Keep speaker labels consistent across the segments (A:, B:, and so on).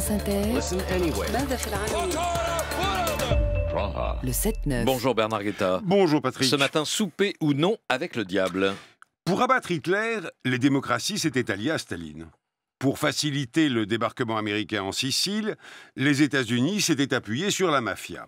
A: France ah. Le 7-9. Bonjour Bernard Guetta. Bonjour Patrick. Ce matin, souper ou non avec le diable Pour abattre Hitler, les démocraties s'étaient alliées à Staline. Pour faciliter le débarquement américain en Sicile, les États-Unis s'étaient appuyés sur la mafia.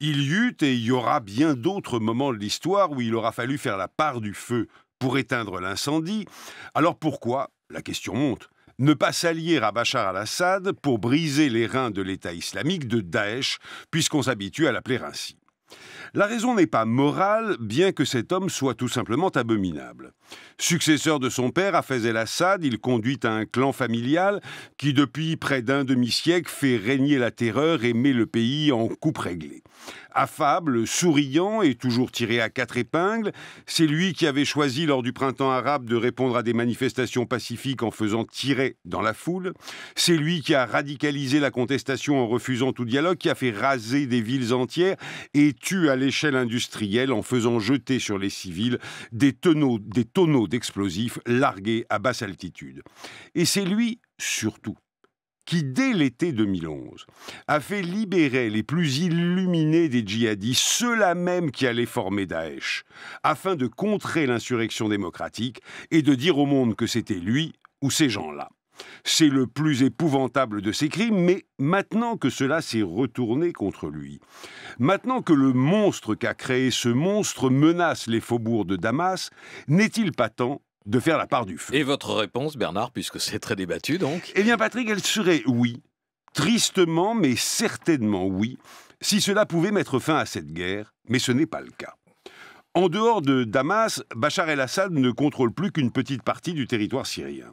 A: Il y eut et il y aura bien d'autres moments de l'histoire où il aura fallu faire la part du feu pour éteindre l'incendie. Alors pourquoi, la question monte, ne pas s'allier à Bachar al-Assad pour briser les reins de l'État islamique de Daesh, puisqu'on s'habitue à l'appeler ainsi. La raison n'est pas morale, bien que cet homme soit tout simplement abominable. Successeur de son père, Hafez el-Assad, il conduit un clan familial qui, depuis près d'un demi-siècle, fait régner la terreur et met le pays en coupe réglée. Affable, souriant et toujours tiré à quatre épingles, c'est lui qui avait choisi lors du printemps arabe de répondre à des manifestations pacifiques en faisant tirer dans la foule. C'est lui qui a radicalisé la contestation en refusant tout dialogue, qui a fait raser des villes entières et tue à l'échelle industrielle en faisant jeter sur les civils des tonneaux, des tonneaux d'explosifs largués à basse altitude. Et c'est lui, surtout, qui, dès l'été 2011, a fait libérer les plus illuminés des djihadistes, ceux-là même qui allaient former Daesh, afin de contrer l'insurrection démocratique et de dire au monde que c'était lui ou ces gens-là. C'est le plus épouvantable de ses crimes, mais maintenant que cela s'est retourné contre lui, maintenant que le monstre qu'a créé ce monstre menace les faubourgs de Damas, n'est-il pas temps de faire la part du feu Et votre réponse, Bernard, puisque c'est très débattu donc Eh bien, Patrick, elle serait oui. Tristement, mais certainement oui, si cela pouvait mettre fin à cette guerre, mais ce n'est pas le cas. En dehors de Damas, Bachar el-Assad ne contrôle plus qu'une petite partie du territoire syrien.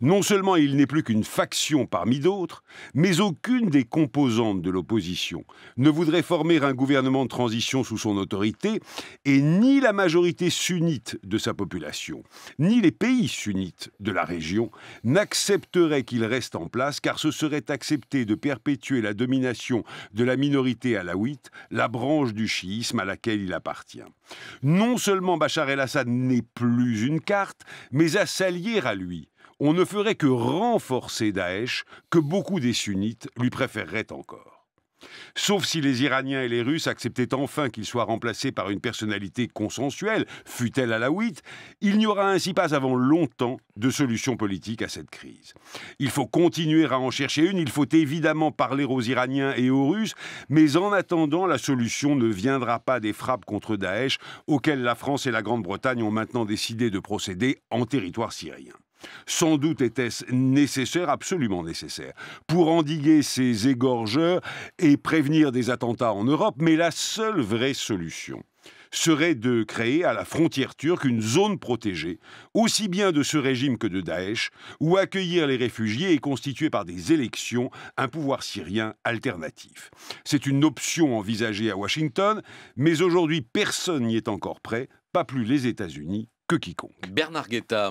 A: Non seulement il n'est plus qu'une faction parmi d'autres, mais aucune des composantes de l'opposition ne voudrait former un gouvernement de transition sous son autorité, et ni la majorité sunnite de sa population, ni les pays sunnites de la région n'accepteraient qu'il reste en place, car ce serait accepter de perpétuer la domination de la minorité alaouite, la branche du chiisme à laquelle il appartient. Non seulement Bachar el-Assad n'est plus une carte, mais à s'allier à lui on ne ferait que renforcer Daesh, que beaucoup des sunnites lui préféreraient encore. Sauf si les Iraniens et les Russes acceptaient enfin qu'il soit remplacé par une personnalité consensuelle, fût-elle à la il n'y aura ainsi pas avant longtemps de solution politique à cette crise. Il faut continuer à en chercher une, il faut évidemment parler aux Iraniens et aux Russes, mais en attendant, la solution ne viendra pas des frappes contre Daesh auxquelles la France et la Grande-Bretagne ont maintenant décidé de procéder en territoire syrien. Sans doute était-ce nécessaire, absolument nécessaire, pour endiguer ces égorgeurs et prévenir des attentats en Europe, mais la seule vraie solution serait de créer à la frontière turque une zone protégée, aussi bien de ce régime que de Daesh, ou accueillir les réfugiés et constituer par des élections un pouvoir syrien alternatif. C'est une option envisagée à Washington, mais aujourd'hui personne n'y est encore prêt, pas plus les États-Unis que quiconque. Bernard Guetta,